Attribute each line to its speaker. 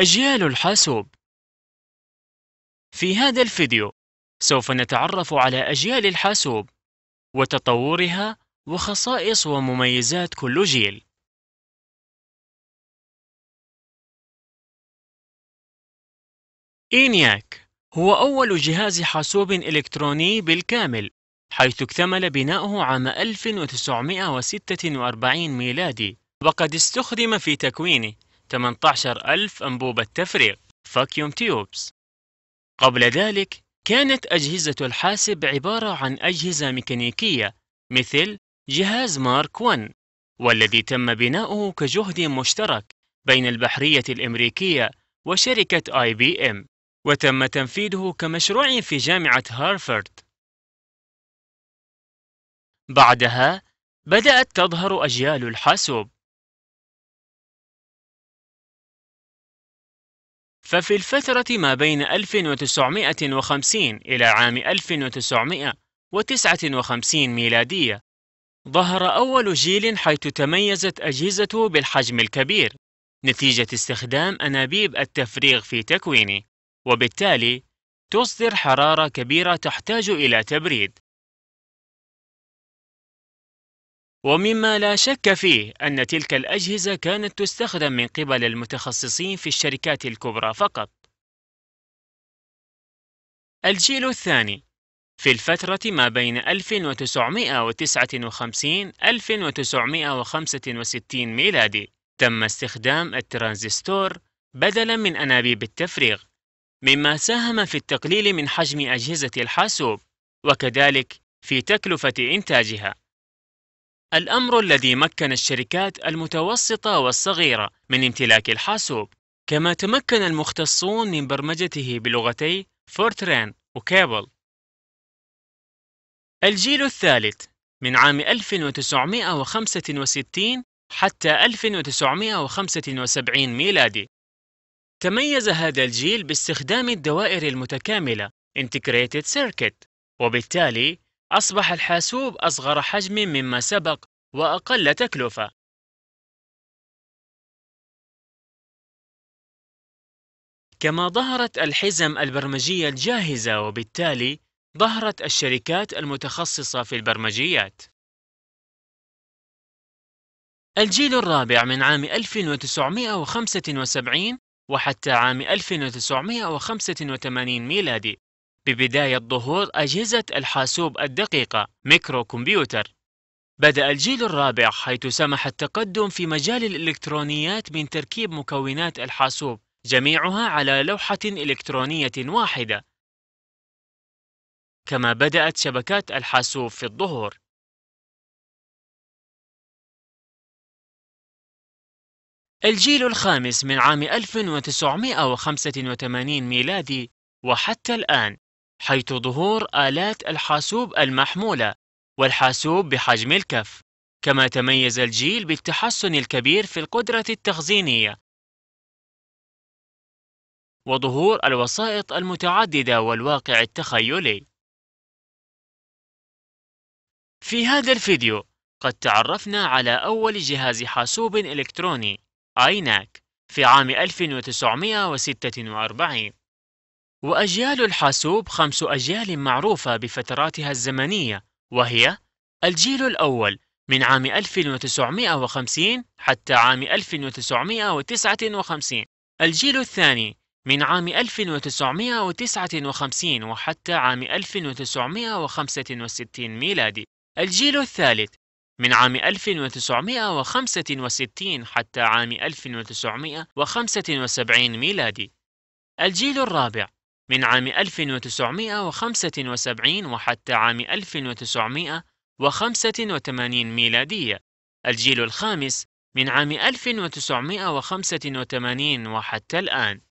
Speaker 1: أجيال الحاسوب في هذا الفيديو سوف نتعرف على أجيال الحاسوب وتطورها وخصائص ومميزات كل جيل
Speaker 2: إينياك هو أول جهاز حاسوب إلكتروني بالكامل حيث اكتمل بناؤه عام 1946 ميلادي وقد استخدم في تكوينه 18 ألف أنبوبة تفريغ فاكيوم تيوبس قبل ذلك كانت أجهزة الحاسب عبارة عن أجهزة ميكانيكية مثل جهاز مارك 1 والذي تم بناؤه كجهد مشترك بين البحرية الأمريكية وشركة آي بي إم وتم تنفيذه كمشروع في جامعة هارفارد بعدها بدأت
Speaker 1: تظهر أجيال الحاسوب
Speaker 2: ففي الفترة ما بين 1950 إلى عام 1959 ميلادية ظهر أول جيل حيث تميزت أجهزته بالحجم الكبير نتيجة استخدام أنابيب التفريغ في تكوينه وبالتالي تصدر حرارة كبيرة تحتاج إلى تبريد ومما لا شك فيه أن تلك الأجهزة كانت تستخدم من قبل المتخصصين في الشركات الكبرى فقط. الجيل الثاني في الفترة ما بين 1959 1965 ميلادي تم استخدام الترانزستور بدلا من أنابيب التفريغ مما ساهم في التقليل من حجم أجهزة الحاسوب وكذلك في تكلفة إنتاجها الأمر الذي مكن الشركات المتوسطة والصغيرة من امتلاك الحاسوب كما تمكن المختصون من برمجته بلغتي فورترين وكابل الجيل الثالث من عام 1965 حتى 1975 ميلادي تميز هذا الجيل باستخدام الدوائر المتكاملة Integrated Circuit وبالتالي أصبح الحاسوب أصغر حجم مما سبق وأقل تكلفة كما ظهرت الحزم البرمجية الجاهزة وبالتالي ظهرت الشركات المتخصصة في البرمجيات الجيل الرابع من عام 1975 وحتى عام 1985 ميلادي ببداية ظهور أجهزة الحاسوب الدقيقة ميكرو كمبيوتر بدأ الجيل الرابع حيث سمح التقدم في مجال الإلكترونيات من تركيب مكونات الحاسوب جميعها على لوحة إلكترونية واحدة
Speaker 1: كما بدأت شبكات الحاسوب في الظهور الجيل الخامس من عام
Speaker 2: 1985 ميلادي وحتى الآن حيث ظهور آلات الحاسوب المحمولة والحاسوب بحجم الكف كما تميز الجيل بالتحسن الكبير في القدرة التخزينية وظهور الوسائط المتعددة والواقع التخيلي
Speaker 1: في هذا الفيديو قد تعرفنا
Speaker 2: على أول جهاز حاسوب إلكتروني آيناك في عام 1946 وأجيال الحاسوب خمس أجيال معروفة بفتراتها الزمنية وهي الجيل الأول من عام 1950 حتى عام 1959 الجيل الثاني من عام 1959 وحتى عام 1965 ميلادي الجيل الثالث من عام 1965 حتى عام 1975 ميلادي الجيل الرابع من عام 1975 وحتى عام 1985 ميلادية الجيل الخامس من عام 1985 وحتى
Speaker 1: الآن